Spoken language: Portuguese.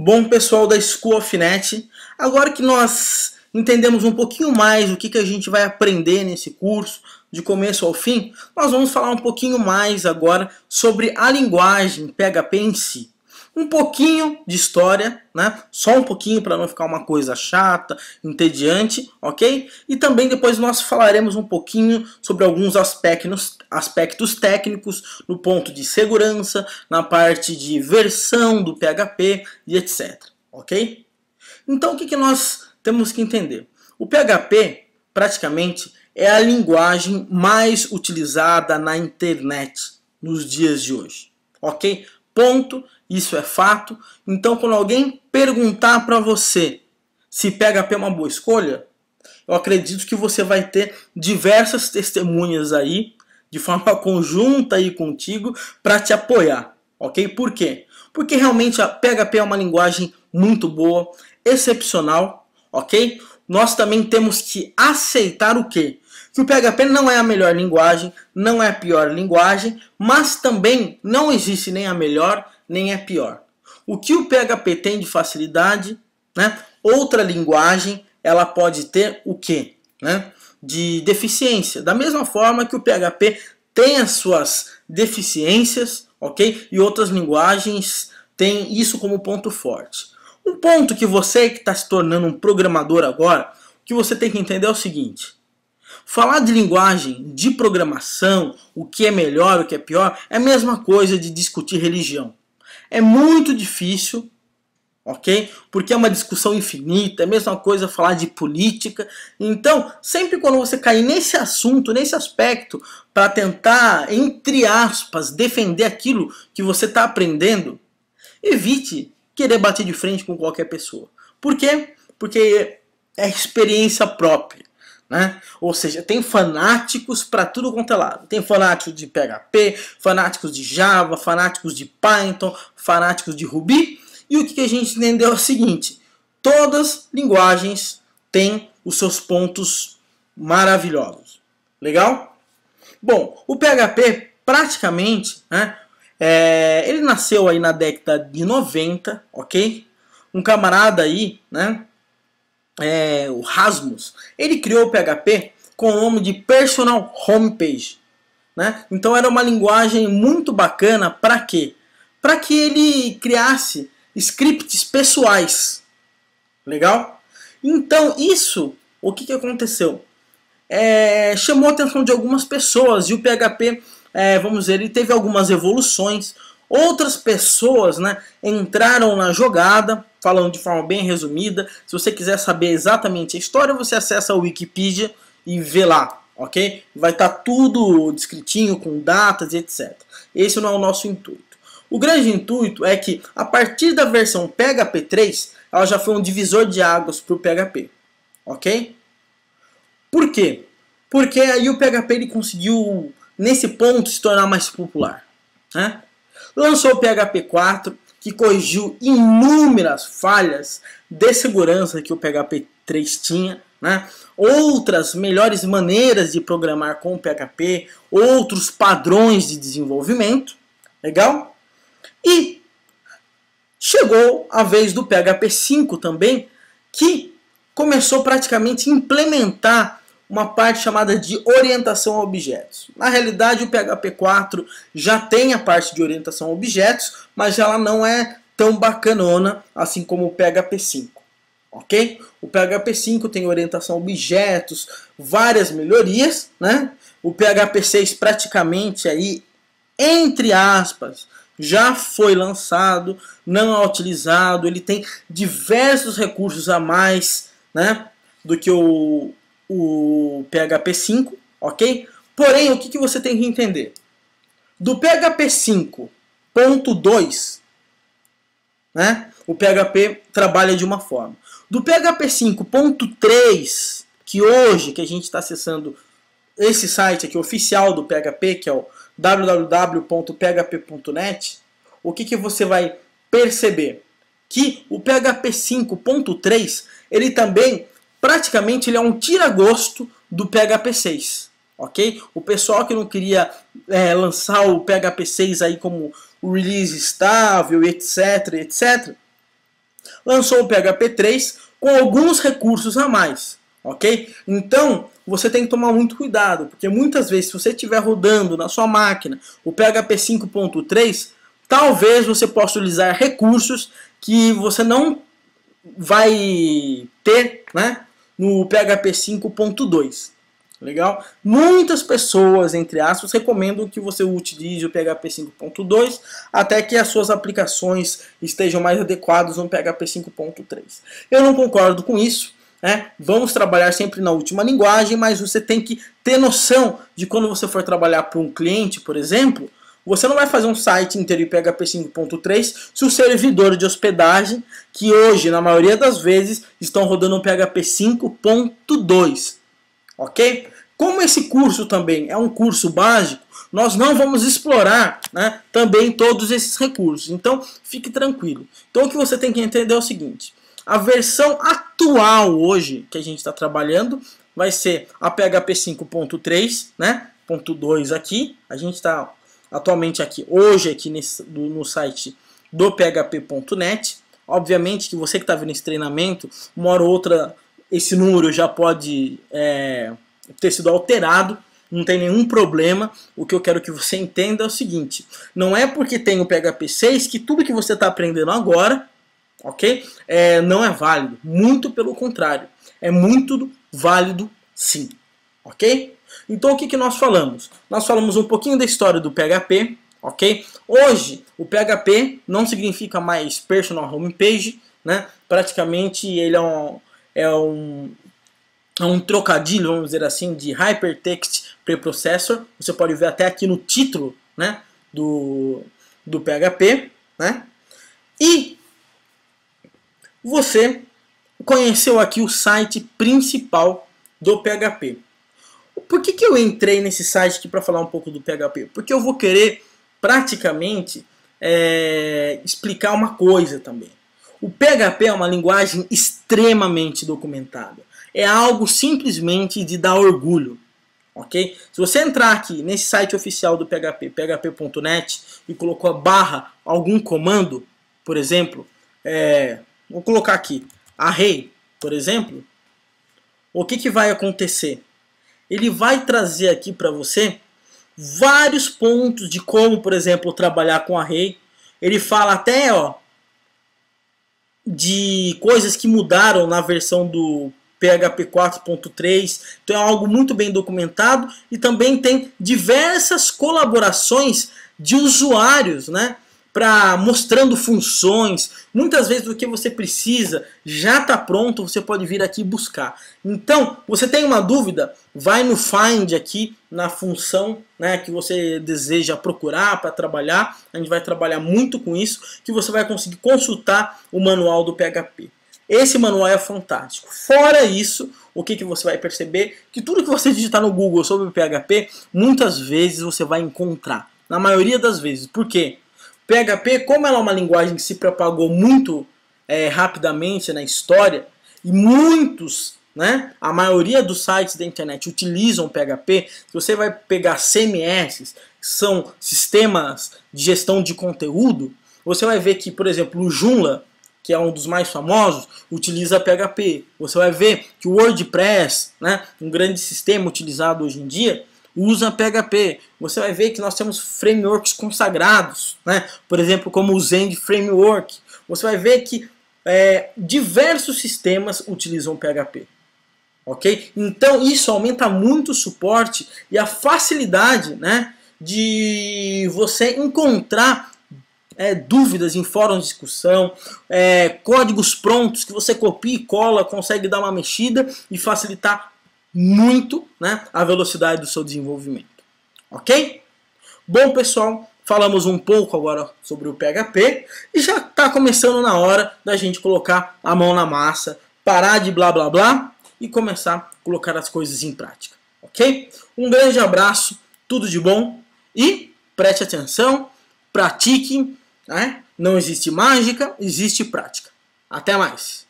Bom, pessoal da School of Net, agora que nós entendemos um pouquinho mais o que, que a gente vai aprender nesse curso, de começo ao fim, nós vamos falar um pouquinho mais agora sobre a linguagem PHP em si um pouquinho de história, né? Só um pouquinho para não ficar uma coisa chata, entediante, ok? E também depois nós falaremos um pouquinho sobre alguns aspectos, aspectos técnicos no ponto de segurança, na parte de versão do PHP e etc, ok? Então o que, que nós temos que entender? O PHP praticamente é a linguagem mais utilizada na internet nos dias de hoje, ok? Ponto isso é fato. Então, quando alguém perguntar para você se PHP é uma boa escolha, eu acredito que você vai ter diversas testemunhas aí, de forma conjunta aí contigo, para te apoiar, ok? Por quê? Porque realmente a PHP é uma linguagem muito boa, excepcional, ok? Nós também temos que aceitar o quê? que o PHP não é a melhor linguagem, não é a pior linguagem, mas também não existe nem a melhor, nem a é pior. O que o PHP tem de facilidade, né? Outra linguagem, ela pode ter o quê? Né? De deficiência. Da mesma forma que o PHP tem as suas deficiências, ok? E outras linguagens têm isso como ponto forte. Um ponto que você que está se tornando um programador agora, que você tem que entender é o seguinte: Falar de linguagem, de programação, o que é melhor, o que é pior, é a mesma coisa de discutir religião. É muito difícil, ok? Porque é uma discussão infinita, é a mesma coisa falar de política. Então, sempre quando você cair nesse assunto, nesse aspecto, para tentar, entre aspas, defender aquilo que você está aprendendo, evite querer bater de frente com qualquer pessoa. Por quê? Porque é experiência própria. Né? Ou seja, tem fanáticos para tudo quanto é lado. Tem fanáticos de PHP, fanáticos de Java, fanáticos de Python, fanáticos de Ruby. E o que a gente entendeu é o seguinte: todas linguagens têm os seus pontos maravilhosos. Legal? Bom, o PHP praticamente, né, é, ele nasceu aí na década de 90, ok? Um camarada aí, né, é, o Rasmus, ele criou o PHP com o nome de Personal Homepage. Né? Então era uma linguagem muito bacana para quê? Para que ele criasse scripts pessoais. Legal? Então isso, o que, que aconteceu? É, chamou a atenção de algumas pessoas e o PHP, é, vamos dizer, ele teve algumas evoluções. Outras pessoas né, entraram na jogada falando de forma bem resumida. Se você quiser saber exatamente a história, você acessa a Wikipedia e vê lá, ok? Vai estar tá tudo descritinho, com datas e etc. Esse não é o nosso intuito. O grande intuito é que, a partir da versão PHP 3, ela já foi um divisor de águas para o PHP, ok? Por quê? Porque aí o PHP ele conseguiu, nesse ponto, se tornar mais popular. Né? Lançou o PHP 4, que corrigiu inúmeras falhas de segurança que o PHP 3 tinha, né? outras melhores maneiras de programar com o PHP, outros padrões de desenvolvimento, legal? E chegou a vez do PHP 5 também, que começou praticamente a implementar uma parte chamada de orientação a objetos. Na realidade, o PHP 4 já tem a parte de orientação a objetos, mas ela não é tão bacanona assim como o PHP 5. Ok? O PHP 5 tem orientação a objetos, várias melhorias, né? O PHP 6 praticamente aí, entre aspas, já foi lançado, não é utilizado, ele tem diversos recursos a mais, né? Do que o, o PHP 5, ok? Porém, o que, que você tem que entender? Do PHP 5.2, né, o PHP trabalha de uma forma. Do PHP 5.3, que hoje que a gente está acessando esse site aqui oficial do PHP, que é o www.php.net, o que, que você vai perceber? Que o PHP 5.3 ele também praticamente ele é um tira-gosto do PHP 6. Ok? O pessoal que não queria é, lançar o PHP 6 aí como release estável, etc, etc, lançou o PHP 3 com alguns recursos a mais. Ok? Então, você tem que tomar muito cuidado, porque muitas vezes, se você estiver rodando na sua máquina o PHP 5.3, talvez você possa utilizar recursos que você não vai ter, né? no PHP 5.2. Legal? Muitas pessoas, entre aspas, recomendam que você utilize o PHP 5.2 até que as suas aplicações estejam mais adequadas no PHP 5.3. Eu não concordo com isso. Né? Vamos trabalhar sempre na última linguagem, mas você tem que ter noção de quando você for trabalhar para um cliente, por exemplo, você não vai fazer um site inteiro em PHP 5.3 se o servidor de hospedagem, que hoje, na maioria das vezes, estão rodando um PHP 5.2. Ok? Como esse curso também é um curso básico, nós não vamos explorar né, também todos esses recursos. Então, fique tranquilo. Então, o que você tem que entender é o seguinte. A versão atual hoje que a gente está trabalhando vai ser a PHP 5.3, né? 2 aqui. A gente está atualmente aqui, hoje aqui nesse, no site do php.net. Obviamente que você que está vendo esse treinamento, uma hora ou outra esse número já pode é, ter sido alterado, não tem nenhum problema. O que eu quero que você entenda é o seguinte: não é porque tem o PHP 6 que tudo que você está aprendendo agora, ok? É, não é válido. Muito pelo contrário, é muito válido sim, ok? Então o que, que nós falamos? Nós falamos um pouquinho da história do PHP, ok? Hoje o PHP não significa mais personal homepage, né? Praticamente ele é um, é um, é um trocadilho, vamos dizer assim, de Hypertext Preprocessor. Você pode ver até aqui no título, né? Do, do PHP, né? E você conheceu aqui o site principal do PHP por que, que eu entrei nesse site aqui para falar um pouco do PHP? Porque eu vou querer praticamente é, explicar uma coisa também. O PHP é uma linguagem extremamente documentada. É algo simplesmente de dar orgulho. ok? Se você entrar aqui nesse site oficial do PHP, php.net, e colocou a barra algum comando, por exemplo, é, vou colocar aqui array, por exemplo, o que, que vai acontecer? ele vai trazer aqui para você vários pontos de como, por exemplo, trabalhar com array. Ele fala até ó, de coisas que mudaram na versão do PHP 4.3. Então é algo muito bem documentado e também tem diversas colaborações de usuários, né? para mostrando funções. Muitas vezes o que você precisa já está pronto, você pode vir aqui buscar. Então, você tem uma dúvida? Vai no Find aqui na função né, que você deseja procurar para trabalhar. A gente vai trabalhar muito com isso, que você vai conseguir consultar o manual do PHP. Esse manual é fantástico. Fora isso, o que, que você vai perceber? Que tudo que você digitar no Google sobre o PHP, muitas vezes você vai encontrar. Na maioria das vezes. Por quê? PHP, como ela é uma linguagem que se propagou muito é, rapidamente na história, e muitos, né, a maioria dos sites da internet utilizam PHP, você vai pegar CMS, que são sistemas de gestão de conteúdo, você vai ver que, por exemplo, o Joomla, que é um dos mais famosos, utiliza PHP. Você vai ver que o WordPress, né, um grande sistema utilizado hoje em dia, usa PHP. Você vai ver que nós temos frameworks consagrados, né? por exemplo, como o Zend Framework. Você vai ver que é, diversos sistemas utilizam PHP. Ok? Então isso aumenta muito o suporte e a facilidade né, de você encontrar é, dúvidas em fóruns de discussão, é, códigos prontos que você copia e cola, consegue dar uma mexida e facilitar muito né, a velocidade do seu desenvolvimento. Ok? Bom, pessoal, falamos um pouco agora sobre o PHP e já está começando na hora da gente colocar a mão na massa, parar de blá blá blá e começar a colocar as coisas em prática. Ok? Um grande abraço, tudo de bom e preste atenção, pratique, né? não existe mágica, existe prática. Até mais!